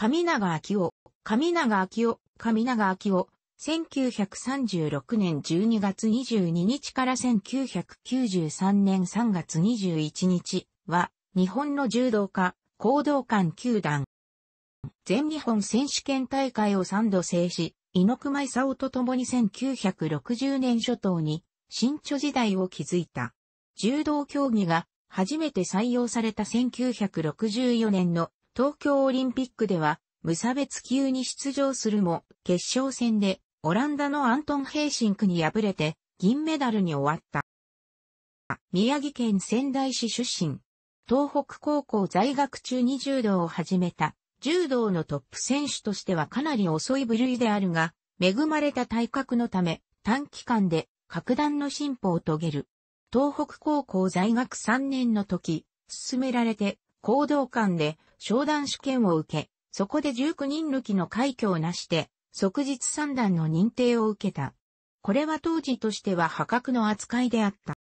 上長昭夫、上長昭夫、上長昭夫、1936年12月22日から1993年3月21日は、日本の柔道家、行動館球団。全日本選手権大会を3度制し、猪熊勲と共に1960年初頭に、新著時代を築いた。柔道競技が初めて採用された1964年の東京オリンピックでは無差別級に出場するも、決勝戦でオランダのアントン・ヘイシンクに敗れて銀メダルに終わった。宮城県仙台市出身。東北高校在学中に柔道を始めた、柔道のトップ選手としてはかなり遅い部類であるが、恵まれた体格のため、短期間で格段の進歩を遂げる。東北高校在学3年の時、進められて講道館で商談試験を受け、そこで19人抜きの快挙を成して、即日三段の認定を受けた。これは当時としては破格の扱いであった。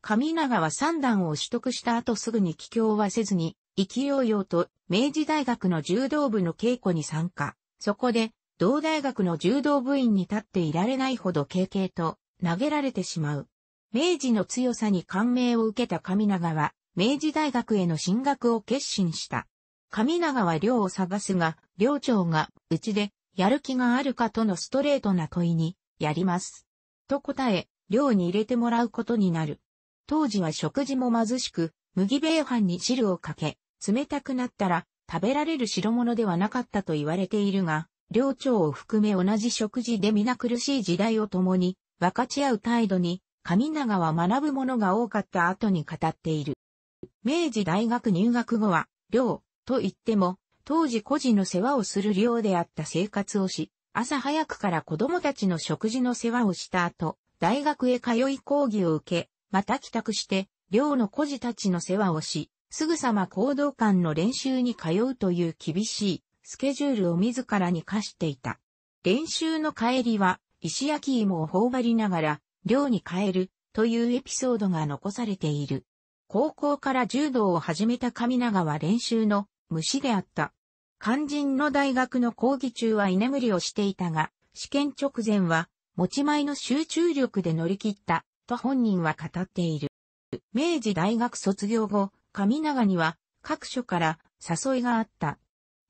神永は三段を取得した後すぐに帰郷はせずに、勢い揚と明治大学の柔道部の稽古に参加。そこで、同大学の柔道部員に立っていられないほど軽々と投げられてしまう。明治の強さに感銘を受けた神永は、明治大学への進学を決心した。上永は寮を探すが、寮長が、うちで、やる気があるかとのストレートな問いに、やります。と答え、寮に入れてもらうことになる。当時は食事も貧しく、麦米飯に汁をかけ、冷たくなったら、食べられる代物ではなかったと言われているが、寮長を含め同じ食事で皆苦しい時代を共に分かち合う態度に、神永は学ぶものが多かった後に語っている。明治大学入学後は、寮、と言っても、当時孤児の世話をする寮であった生活をし、朝早くから子供たちの食事の世話をした後、大学へ通い講義を受け、また帰宅して、寮の孤児たちの世話をし、すぐさま行動官の練習に通うという厳しいスケジュールを自らに課していた。練習の帰りは石焼き芋を頬張りながら寮に帰るというエピソードが残されている。高校から柔道を始めた神永は練習の虫であった。肝心の大学の講義中は居眠りをしていたが、試験直前は持ち前の集中力で乗り切ったと本人は語っている。明治大学卒業後、神永には各所から誘いがあった。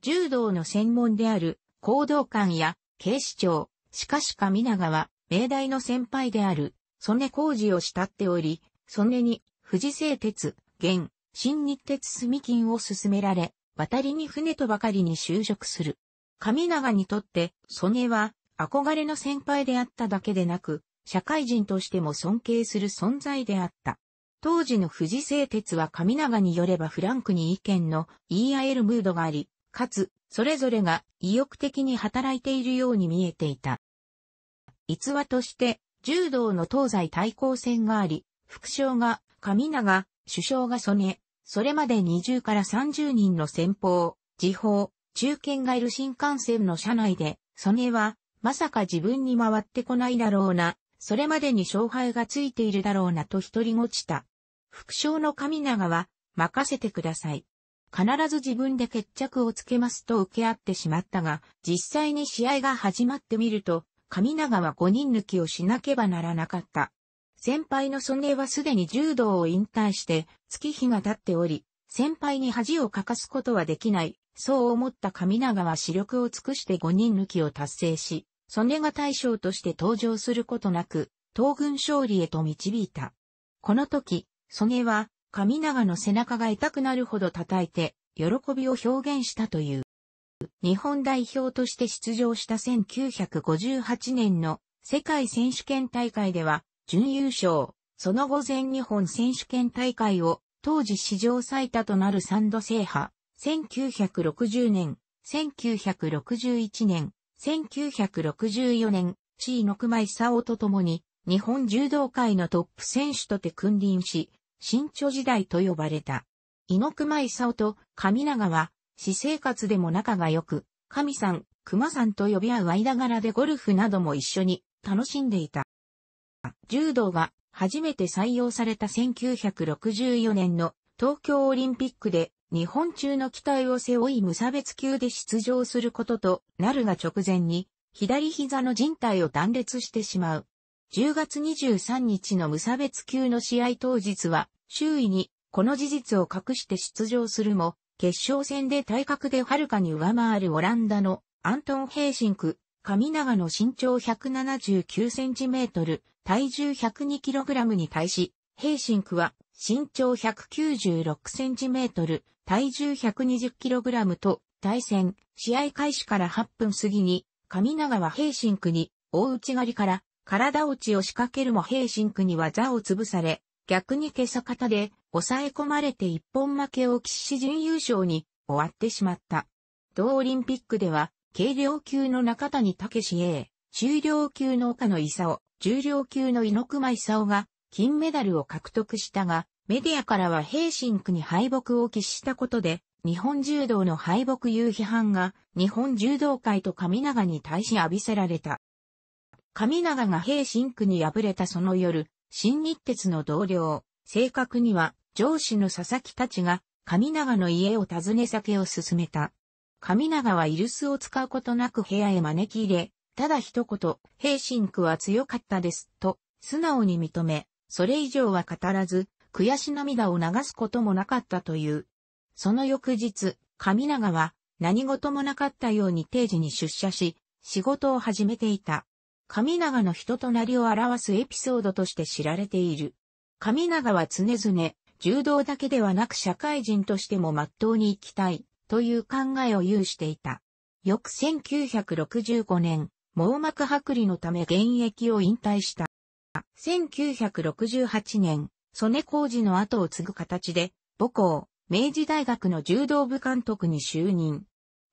柔道の専門である行動官や警視庁、しかし神永は明大の先輩である、曽根工事を慕っており、曽根に富士製鉄、現、新日鉄住金を進められ、渡りに船とばかりに就職する。神長にとって、曽根は、憧れの先輩であっただけでなく、社会人としても尊敬する存在であった。当時の富士製鉄は神長によればフランクに意見の言い合えるムードがあり、かつ、それぞれが意欲的に働いているように見えていた。逸話として、柔道の東西対抗戦があり、副将が神永、首相が曽根、それまで20から30人の先方、時報、中堅がいる新幹線の車内で、曽根は、まさか自分に回ってこないだろうな、それまでに勝敗がついているだろうなと独り落ちた。副将の神長は、任せてください。必ず自分で決着をつけますと受け合ってしまったが、実際に試合が始まってみると、神長は5人抜きをしなければならなかった。先輩の曽根はすでに柔道を引退して、月日が経っており、先輩に恥をかかすことはできない、そう思った神永は視力を尽くして5人抜きを達成し、曽根が大将として登場することなく、東軍勝利へと導いた。この時、曽根は、神永の背中が痛くなるほど叩いて、喜びを表現したという。日本代表として出場した1958年の世界選手権大会では、準優勝、その後全日本選手権大会を当時史上最多となる3度制覇、1960年、1961年、1964年、地位の熊勲と共に日本柔道界のトップ選手とて君臨し、新著時代と呼ばれた。猪熊勲と神長は、私生活でも仲が良く、神さん、熊さんと呼び合う間柄でゴルフなども一緒に楽しんでいた。柔道が初めて採用された1964年の東京オリンピックで日本中の期待を背負い無差別級で出場することとなるが直前に左膝の人帯を断裂してしまう。10月23日の無差別級の試合当日は周囲にこの事実を隠して出場するも決勝戦で体格ではるかに上回るオランダのアントン・ヘイシンク、神長の身長179センチメートル、体重 102kg に対し、ヘイシンクは身長 196cm、体重 120kg と対戦、試合開始から8分過ぎに、神永はヘイシンクに大内刈りから体落ちを仕掛けるもヘイシンクに座を潰され、逆に今朝方で抑え込まれて一本負けを騎し準優勝に終わってしまった。同オリンピックでは、軽量級の中谷武志 A、中量級の岡野を。重量級の猪熊勲が金メダルを獲得したが、メディアからは平身区に敗北を喫したことで、日本柔道の敗北いう批判が日本柔道界と神長に対し浴びせられた。神長が平身区に敗れたその夜、新日鉄の同僚、正確には上司の佐々木たちが神長の家を訪ね酒を勧めた。神長はイルスを使うことなく部屋へ招き入れ、ただ一言、平心苦は強かったです、と、素直に認め、それ以上は語らず、悔し涙を流すこともなかったという。その翌日、神永は何事もなかったように定時に出社し、仕事を始めていた。神永の人となりを表すエピソードとして知られている。神永は常々、柔道だけではなく社会人としても真っ当に生きたい、という考えを有していた。翌1965年、網膜剥離のため現役を引退した。1968年、曽根工事の後を継ぐ形で、母校、明治大学の柔道部監督に就任。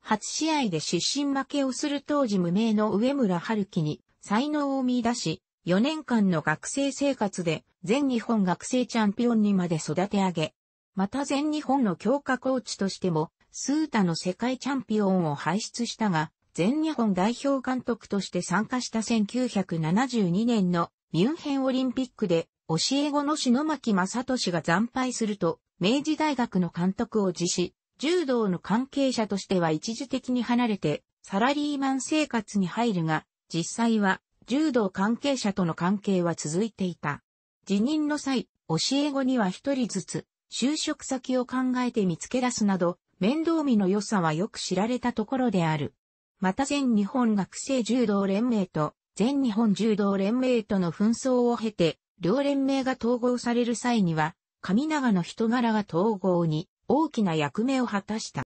初試合で失神負けをする当時無名の上村春樹に才能を見出し、4年間の学生生活で全日本学生チャンピオンにまで育て上げ、また全日本の強化コーチとしても、スータの世界チャンピオンを輩出したが、全日本代表監督として参加した1972年のミュンヘンオリンピックで教え子の篠巻正俊が惨敗すると、明治大学の監督を辞し、柔道の関係者としては一時的に離れて、サラリーマン生活に入るが、実際は柔道関係者との関係は続いていた。辞任の際、教え子には一人ずつ、就職先を考えて見つけ出すなど、面倒見の良さはよく知られたところである。また全日本学生柔道連盟と全日本柔道連盟との紛争を経て、両連盟が統合される際には、神長の人柄が統合に大きな役目を果たした。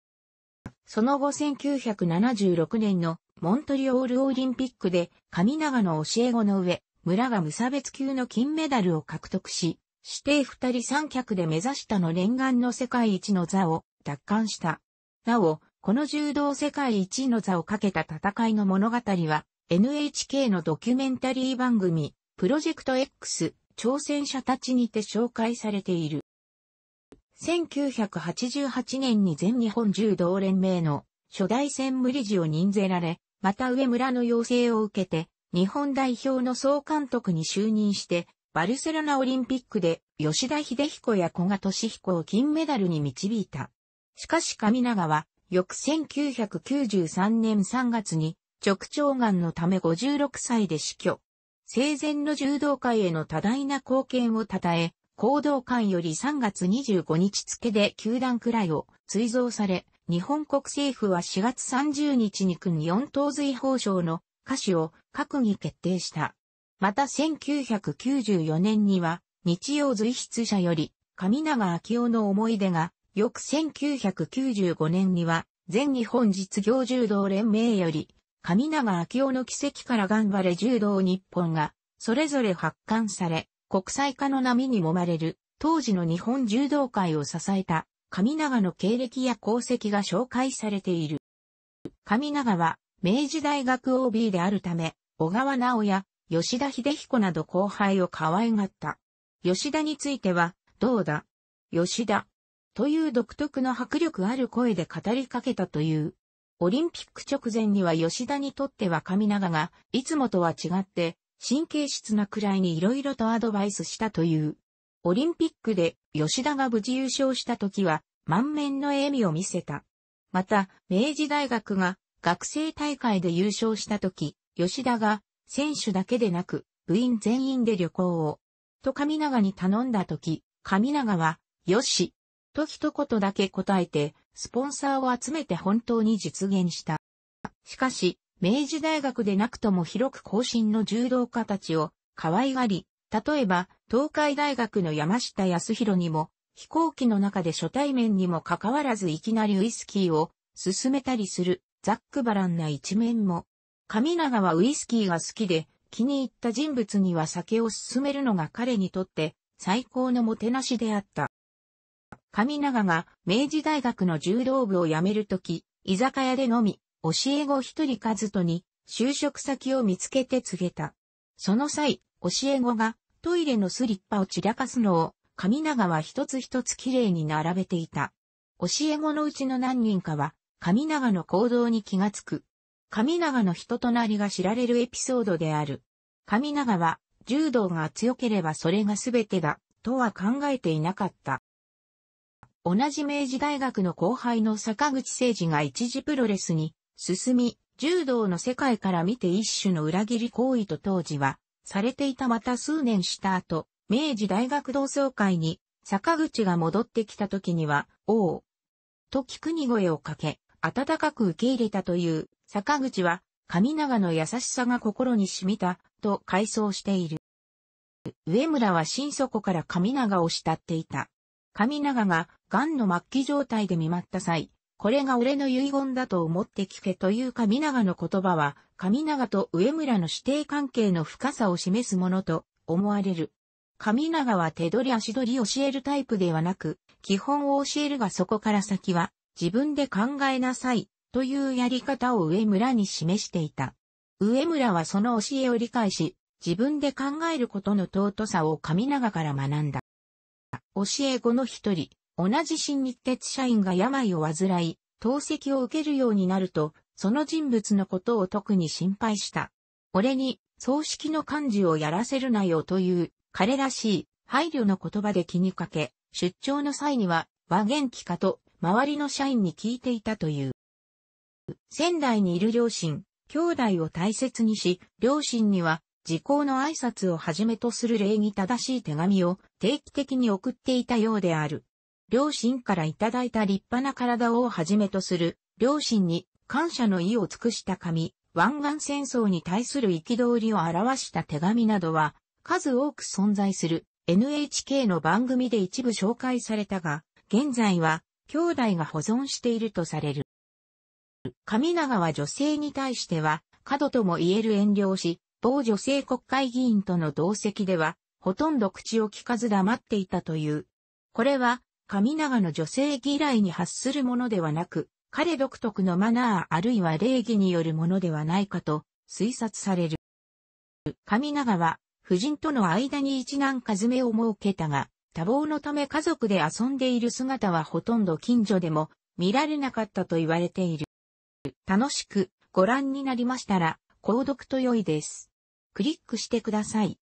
その後1976年のモントリオールオリンピックで神長の教え子の上、村が無差別級の金メダルを獲得し、指定二人三脚で目指したの念願の世界一の座を奪還した。なお、この柔道世界一の座をかけた戦いの物語は、NHK のドキュメンタリー番組、プロジェクト X、挑戦者たちにて紹介されている。1988年に全日本柔道連盟の初代専務理事を任ぜられ、また上村の要請を受けて、日本代表の総監督に就任して、バルセロナオリンピックで吉田秀彦や小賀俊彦を金メダルに導いた。しかし神長は翌1993年3月に直腸がんのため56歳で死去。生前の柔道界への多大な貢献を称え、行動館より3月25日付で球団位を追贈され、日本国政府は4月30日に国4等随法省の歌詞を閣議決定した。また1994年には日曜随筆者より上永明夫の思い出が翌1995年には、全日本実業柔道連盟より、上永明夫の奇跡から頑張れ柔道日本が、それぞれ発刊され、国際化の波に揉まれる、当時の日本柔道界を支えた、上永の経歴や功績が紹介されている。上永は、明治大学 OB であるため、小川直也、吉田秀彦など後輩を可愛がった。吉田については、どうだ吉田、という独特の迫力ある声で語りかけたという。オリンピック直前には吉田にとっては神長が、いつもとは違って、神経質なくらいに色々とアドバイスしたという。オリンピックで吉田が無事優勝した時は、満面の笑みを見せた。また、明治大学が学生大会で優勝した時、吉田が選手だけでなく部員全員で旅行を、と神長に頼んだ時、神長は、よし、と一言だけ答えて、スポンサーを集めて本当に実現した。しかし、明治大学でなくとも広く後進の柔道家たちを可愛がり、例えば、東海大学の山下康弘にも、飛行機の中で初対面にもかかわらずいきなりウイスキーを勧めたりする、ザックバランな一面も。神永はウイスキーが好きで、気に入った人物には酒を勧めるのが彼にとって最高のもてなしであった。上長が明治大学の柔道部を辞めるとき、居酒屋でのみ、教え子一人数人に就職先を見つけて告げた。その際、教え子がトイレのスリッパを散らかすのを、上長は一つ一つきれいに並べていた。教え子のうちの何人かは、上長の行動に気がつく。上長の人となりが知られるエピソードである。上長は、柔道が強ければそれが全てだ、とは考えていなかった。同じ明治大学の後輩の坂口誠二が一時プロレスに進み、柔道の世界から見て一種の裏切り行為と当時は、されていたまた数年した後、明治大学同窓会に坂口が戻ってきた時には、おう、と聞くに声をかけ、温かく受け入れたという坂口は、神長の優しさが心に染みた、と回想している。上村は心底から神長を慕っていた。神長が、癌の末期状態で見舞った際、これが俺の遺言だと思って聞けという神長の言葉は、神長と上村の師弟関係の深さを示すものと思われる。神長は手取り足取り教えるタイプではなく、基本を教えるがそこから先は自分で考えなさいというやり方を上村に示していた。上村はその教えを理解し、自分で考えることの尊さを神長から学んだ。教え子の一人、同じ新日鉄社員が病を患い、透析を受けるようになると、その人物のことを特に心配した。俺に、葬式の幹事をやらせるなよという、彼らしい、配慮の言葉で気にかけ、出張の際には、和元気かと、周りの社員に聞いていたという。仙台にいる両親、兄弟を大切にし、両親には時効の挨拶をはじめとする礼儀正しい手紙を定期的に送っていたようである。両親からいただいた立派な体をはじめとする、両親に感謝の意を尽くした紙、湾岸戦争に対する憤りを表した手紙などは、数多く存在する NHK の番組で一部紹介されたが、現在は兄弟が保存しているとされる。神長は女性に対しては、過度とも言える遠慮をし、某女性国会議員との同席では、ほとんど口を聞かず黙っていたという。これは、神長の女性嫌いに発するものではなく、彼独特のマナーあるいは礼儀によるものではないかと推察される。神長は、夫人との間に一男ずめを設けたが、多忙のため家族で遊んでいる姿はほとんど近所でも見られなかったと言われている。楽しくご覧になりましたら、購読と良いです。クリックしてください。